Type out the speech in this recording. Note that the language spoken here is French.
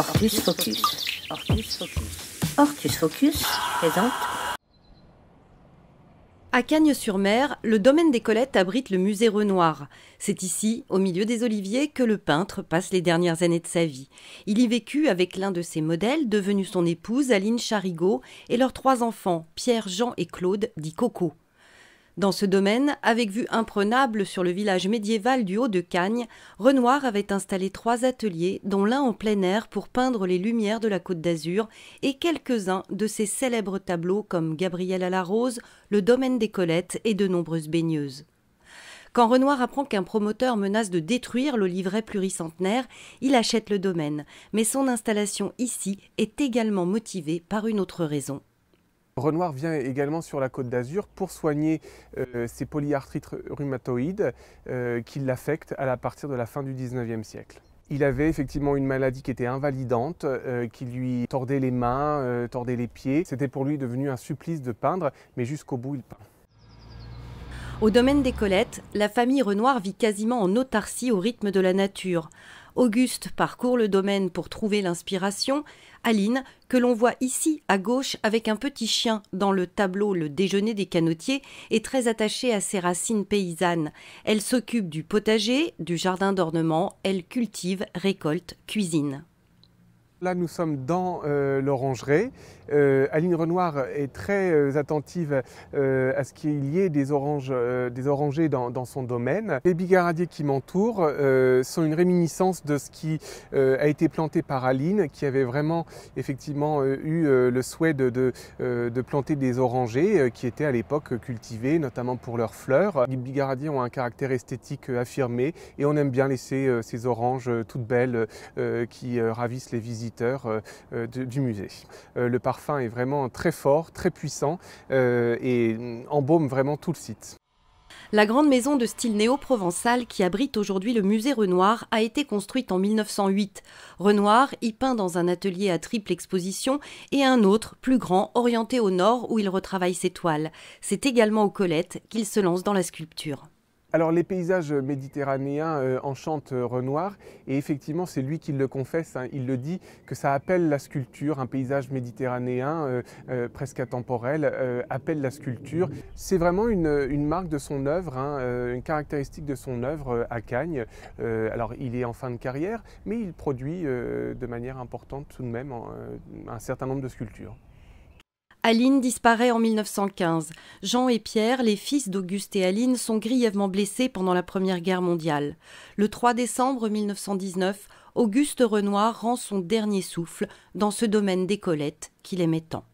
Orcus Focus. Orcus Focus. Orcus Focus présente. À Cagnes-sur-Mer, le domaine des Colettes abrite le musée Renoir. C'est ici, au milieu des oliviers, que le peintre passe les dernières années de sa vie. Il y vécut avec l'un de ses modèles, devenu son épouse, Aline Charigot, et leurs trois enfants, Pierre, Jean et Claude, dit Coco. Dans ce domaine, avec vue imprenable sur le village médiéval du Haut de cagne Renoir avait installé trois ateliers, dont l'un en plein air pour peindre les lumières de la Côte d'Azur et quelques-uns de ses célèbres tableaux comme Gabriel à la Rose, Le Domaine des Colettes et de nombreuses baigneuses. Quand Renoir apprend qu'un promoteur menace de détruire le livret pluricentenaire, il achète le domaine, mais son installation ici est également motivée par une autre raison. Renoir vient également sur la Côte d'Azur pour soigner ses euh, polyarthrites rhumatoïdes euh, qui l'affectent à partir de la fin du 19e siècle. Il avait effectivement une maladie qui était invalidante, euh, qui lui tordait les mains, tordait les pieds. C'était pour lui devenu un supplice de peindre, mais jusqu'au bout, il peint. Au domaine des Colettes, la famille Renoir vit quasiment en autarcie au rythme de la nature. Auguste parcourt le domaine pour trouver l'inspiration, Aline, que l'on voit ici à gauche avec un petit chien dans le tableau Le déjeuner des canotiers, est très attachée à ses racines paysannes. Elle s'occupe du potager, du jardin d'ornement, elle cultive, récolte, cuisine. Là, nous sommes dans euh, l'orangerie. Euh, Aline Renoir est très euh, attentive à ce qu'il y ait des, oranges, des orangers dans, son domaine. Les bigaradiers qui m'entourent sont une réminiscence de ce qui a été planté par Aline, qui avait vraiment effectivement eu le souhait de, planter des orangers qui étaient à l'époque cultivés, notamment pour leurs fleurs. Les bigaradiers ont un caractère esthétique affirmé et on aime bien laisser ces oranges toutes belles qui ravissent les visiteurs euh, euh, du musée. Euh, le parfum est vraiment très fort, très puissant et mm, embaume vraiment tout le site. La grande maison de style néo-provençal qui abrite aujourd'hui le musée Renoir a été construite en 1908. Renoir y peint dans un atelier à triple exposition et un autre, plus grand, orienté au nord où il retravaille ses toiles. C'est également au Colettes qu'il se lance dans la sculpture. Alors les paysages méditerranéens euh, enchantent euh, Renoir et effectivement c'est lui qui le confesse, hein. il le dit que ça appelle la sculpture, un paysage méditerranéen euh, presque attemporel appelle la sculpture. C'est vraiment une, marque de son œuvre, hein, une caractéristique de son œuvre à Cagnes. alors il est en fin de carrière mais il produit de manière importante tout de même un certain nombre de sculptures. Aline disparaît en 1915. Jean et Pierre, les fils d'Auguste et Aline, sont grièvement blessés pendant la Première Guerre mondiale. Le 3 décembre 1919, Auguste Renoir rend son dernier souffle dans ce domaine des Colettes qu'il aimait tant.